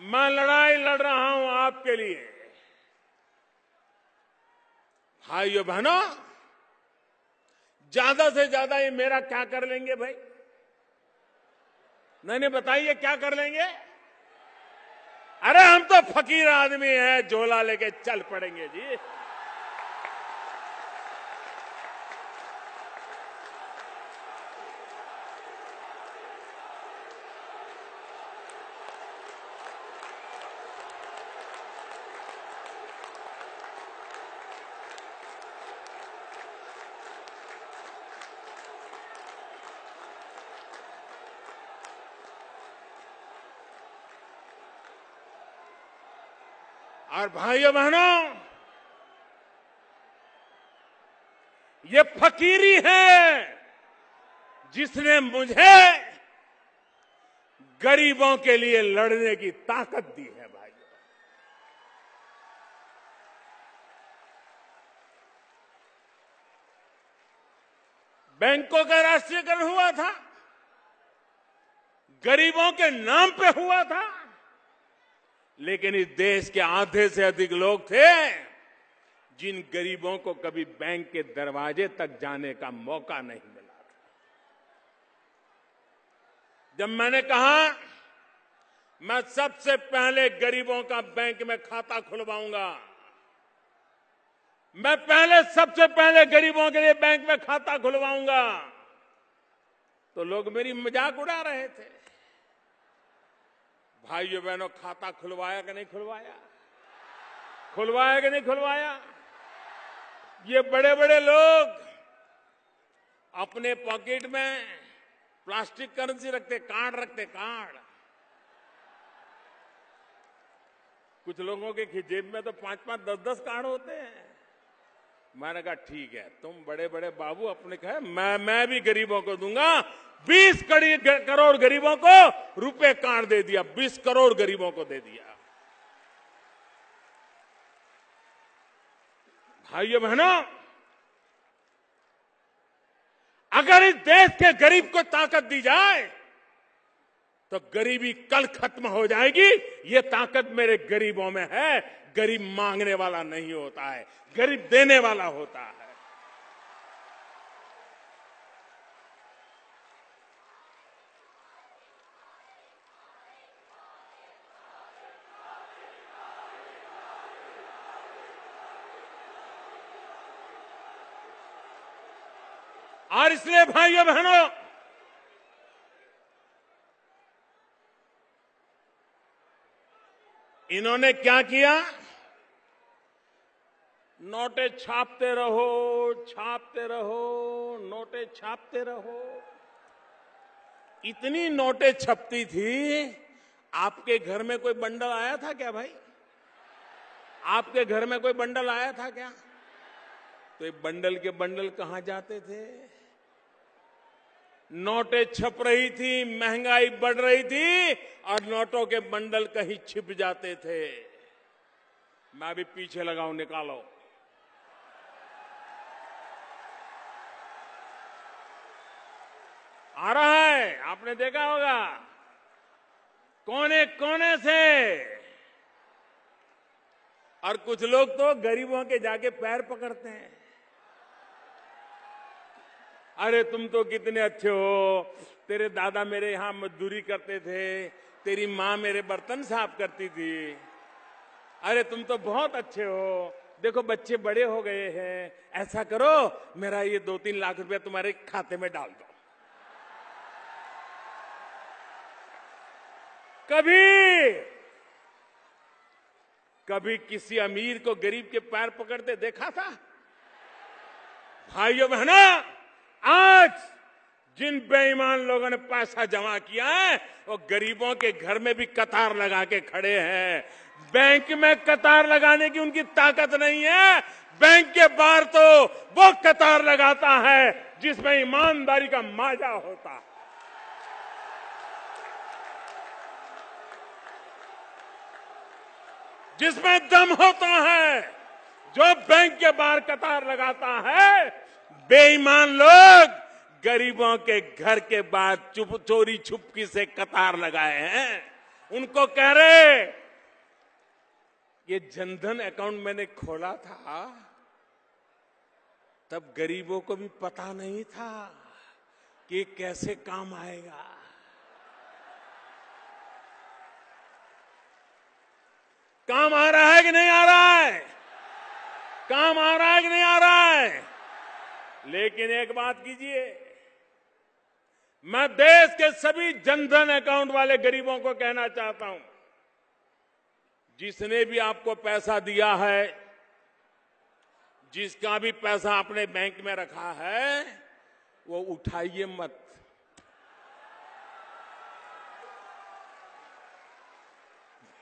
मैं लड़ाई लड़ रहा हूं आपके लिए भाइयों बहनों ज्यादा से ज्यादा ये मेरा क्या कर लेंगे भाई नहीं बताइए क्या कर लेंगे अरे हम तो फकीर आदमी हैं झोला लेके चल पड़ेंगे जी और भाइयों बहनों ये फकीरी है जिसने मुझे गरीबों के लिए लड़ने की ताकत दी है भाई बैंकों का राष्ट्रीयकरण हुआ था गरीबों के नाम पे हुआ था लेकिन इस देश के आधे से अधिक लोग थे जिन गरीबों को कभी बैंक के दरवाजे तक जाने का मौका नहीं मिला जब मैंने कहा मैं सबसे पहले गरीबों का बैंक में खाता खुलवाऊंगा मैं पहले सबसे पहले गरीबों के लिए बैंक में खाता खुलवाऊंगा तो लोग मेरी मजाक उड़ा रहे थे भाइयों बहनों खाता खुलवाया कि नहीं खुलवाया खुलवाया कि नहीं खुलवाया ये बड़े बड़े लोग अपने पॉकेट में प्लास्टिक करेंसी रखते कार्ड रखते कार्ड कुछ लोगों के जेब में तो पांच पांच दस दस कार्ड होते हैं मैंने कहा ठीक है तुम बड़े बड़े बाबू अपने कहे मैं मैं भी गरीबों को दूंगा बीस करोड़ गरीबों को रुपए कार्ड दे दिया बीस करोड़ गरीबों को दे दिया भाइयों बहनों अगर इस देश के गरीब को ताकत दी जाए तो गरीबी कल खत्म हो जाएगी ये ताकत मेरे गरीबों में है गरीब मांगने वाला नहीं होता है गरीब देने वाला होता है और इसलिए भाइयों बहनों इन्होंने क्या किया नोटे छापते रहो छापते रहो नोटे छापते रहो इतनी नोटे छपती थी आपके घर में कोई बंडल आया था क्या भाई आपके घर में कोई बंडल आया था क्या तो ये बंडल के बंडल कहां जाते थे नोटें छप रही थी महंगाई बढ़ रही थी और नोटों के बंडल कहीं छिप जाते थे मैं भी पीछे लगाऊ निकालो आ रहा है आपने देखा होगा कोने कोने से और कुछ लोग तो गरीबों के जाके पैर पकड़ते हैं अरे तुम तो कितने अच्छे हो तेरे दादा मेरे यहाँ मजदूरी करते थे तेरी माँ मेरे बर्तन साफ करती थी अरे तुम तो बहुत अच्छे हो देखो बच्चे बड़े हो गए हैं ऐसा करो मेरा ये दो तीन लाख रुपया तुम्हारे खाते में डाल दो कभी कभी किसी अमीर को गरीब के पैर पकड़ते देखा था भाइयों बहनों आज जिन बेईमान लोगों ने पैसा जमा किया है वो गरीबों के घर में भी कतार लगा के खड़े हैं बैंक में कतार लगाने की उनकी ताकत नहीं है बैंक के बाहर तो वो कतार लगाता है जिसमें ईमानदारी का माजा होता है जिसमें दम होता है जो बैंक के बाहर कतार लगाता है बेईमान लोग गरीबों के घर के बाद चुप चोरी छुपकी से कतार लगाए हैं उनको कह रहे ये जनधन अकाउंट मैंने खोला था तब गरीबों को भी पता नहीं था कि कैसे काम आएगा काम आ रहा है कि नहीं आ रहा है काम आ रहा है कि नहीं आ रहा है लेकिन एक बात कीजिए मैं देश के सभी जनधन अकाउंट वाले गरीबों को कहना चाहता हूं जिसने भी आपको पैसा दिया है जिसका भी पैसा आपने बैंक में रखा है वो उठाइए मत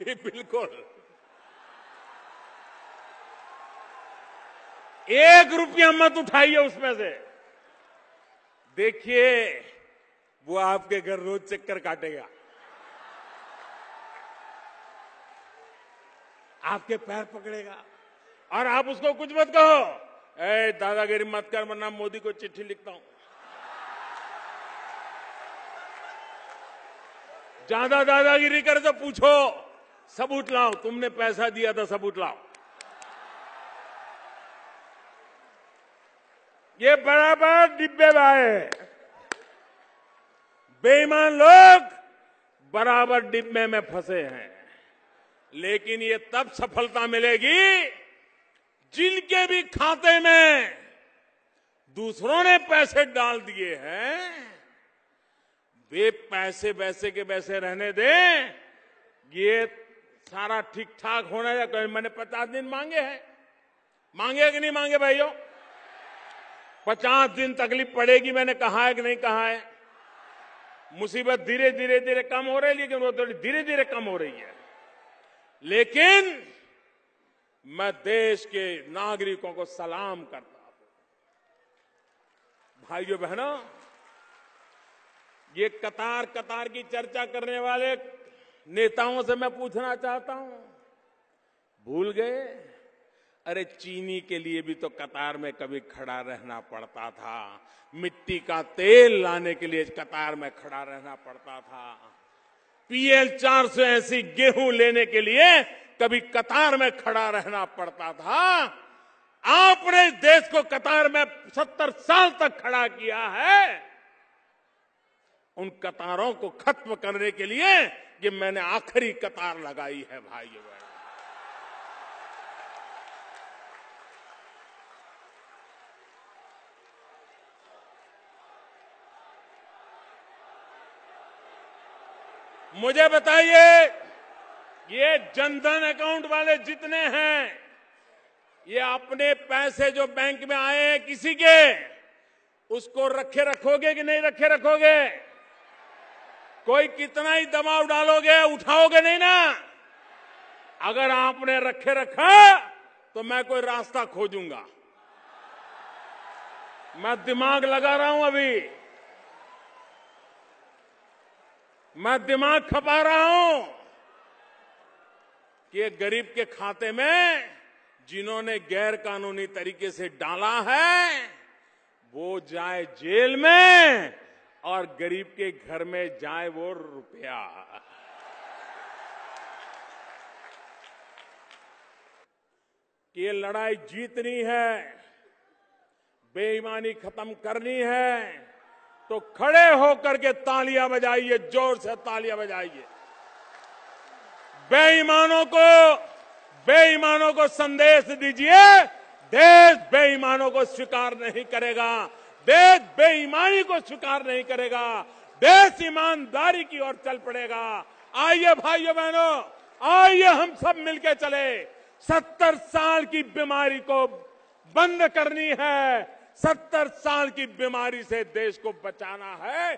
बिल्कुल एक रुपया मत उठाइए उसमें से देखिए वो आपके घर रोज चक्कर काटेगा आपके पैर पकड़ेगा और आप उसको कुछ मत कहो ऐ दादागिरी मत कर वरना मोदी को चिट्ठी लिखता हूं ज्यादा दादागिरी कर तो पूछो सबूत लाओ तुमने पैसा दिया था तो सबूत लाओ ये बराबर डिब्बे लाए बेईमान लोग बराबर डिब्बे में फंसे हैं लेकिन ये तब सफलता मिलेगी जिनके भी खाते में दूसरों ने पैसे डाल दिए हैं वे पैसे वैसे के वैसे रहने दें ये सारा ठीक ठाक होना या कहीं मैंने पचास दिन मांगे हैं मांगे कि नहीं मांगे भाइयों पचास दिन तकलीफ पड़ेगी मैंने कहा है कि नहीं कहा है मुसीबत धीरे धीरे धीरे कम हो रही है लेकिन वो थोड़ी धीरे धीरे कम हो रही है लेकिन मैं देश के नागरिकों को सलाम करता हूं भाइयों बहनों ये कतार कतार की चर्चा करने वाले नेताओं से मैं पूछना चाहता हूं भूल गए अरे चीनी के लिए भी तो कतार में कभी खड़ा रहना पड़ता था मिट्टी का तेल लाने के लिए कतार में खड़ा रहना पड़ता था पीएल चार सौ ऐसी गेहूं लेने के लिए कभी कतार में खड़ा रहना पड़ता था आपने देश को कतार में सत्तर साल तक खड़ा किया है उन कतारों को खत्म करने के लिए ये मैंने आखिरी कतार लगाई है भाइयों मुझे बताइए ये जनधन अकाउंट वाले जितने हैं ये अपने पैसे जो बैंक में आए हैं किसी के उसको रखे रखोगे कि नहीं रखे रखोगे कोई कितना ही दबाव डालोगे उठाओगे नहीं ना अगर आपने रखे रखा तो मैं कोई रास्ता खोजूंगा मैं दिमाग लगा रहा हूं अभी मैं दिमाग खपा रहा हूं कि एक गरीब के खाते में जिन्होंने गैर कानूनी तरीके से डाला है वो जाए जेल में और गरीब के घर में जाए वो रुपया कि ये लड़ाई जीतनी है बेईमानी खत्म करनी है तो खड़े होकर के तालियां बजाइए जोर से तालियां बजाइए बेईमानों को बेईमानों को संदेश दीजिए देश बेईमानों को स्वीकार नहीं करेगा देश बेईमानी को स्वीकार नहीं करेगा देश ईमानदारी की ओर चल पड़ेगा आइए भाइयों बहनों आइए हम सब मिलकर चले सत्तर साल की बीमारी को बंद करनी है सत्तर साल की बीमारी से देश को बचाना है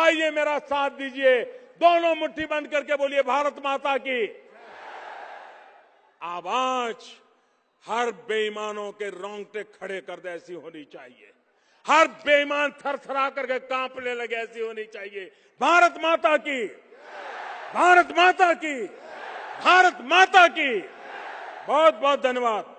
आइए मेरा साथ दीजिए दोनों मुट्ठी बंद करके बोलिए भारत माता की आवाज हर बेईमानों के रोंगटे खड़े कर दे ऐसी होनी चाहिए हर बेईमान थरथरा करके कांपने लगे ऐसी होनी चाहिए भारत माता की भारत माता की भारत माता की बहुत बहुत धन्यवाद